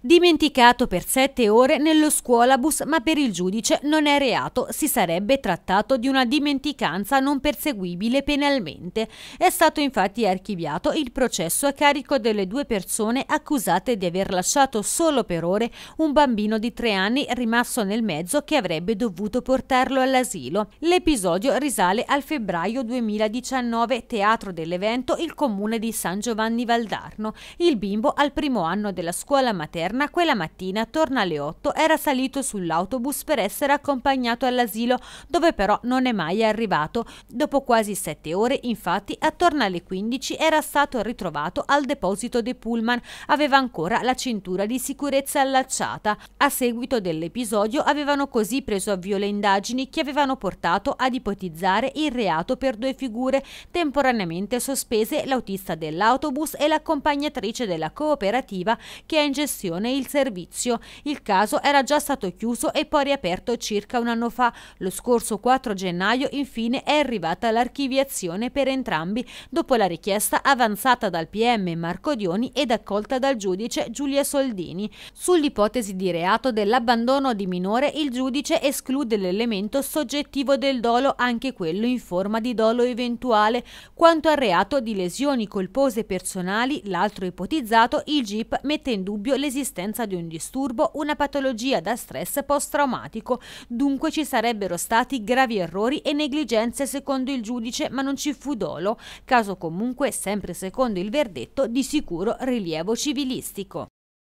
Dimenticato per sette ore nello scuolabus, ma per il giudice non è reato, si sarebbe trattato di una dimenticanza non perseguibile penalmente. È stato infatti archiviato il processo a carico delle due persone accusate di aver lasciato solo per ore un bambino di tre anni rimasto nel mezzo che avrebbe dovuto portarlo all'asilo. L'episodio risale al febbraio 2019, teatro dell'evento il comune di San Giovanni Valdarno. Il bimbo al primo anno della scuola materna materna, quella mattina, attorno alle 8, era salito sull'autobus per essere accompagnato all'asilo, dove però non è mai arrivato. Dopo quasi 7 ore, infatti, attorno alle 15 era stato ritrovato al deposito dei pullman. Aveva ancora la cintura di sicurezza allacciata. A seguito dell'episodio avevano così preso avvio le indagini che avevano portato ad ipotizzare il reato per due figure temporaneamente sospese, l'autista dell'autobus e l'accompagnatrice della cooperativa che è in gestione prestazione il servizio. Il caso era già stato chiuso e poi riaperto circa un anno fa. Lo scorso 4 gennaio infine è arrivata l'archiviazione per entrambi, dopo la richiesta avanzata dal PM Marco Dioni ed accolta dal giudice Giulia Soldini. Sull'ipotesi di reato dell'abbandono di minore, il giudice esclude l'elemento soggettivo del dolo, anche quello in forma di dolo eventuale. Quanto al reato di lesioni colpose personali, l'altro ipotizzato, il GIP mette in dubbio l'esistenza l'esistenza di un disturbo, una patologia da stress post-traumatico. Dunque ci sarebbero stati gravi errori e negligenze secondo il giudice, ma non ci fu dolo, caso comunque sempre secondo il verdetto di sicuro rilievo civilistico.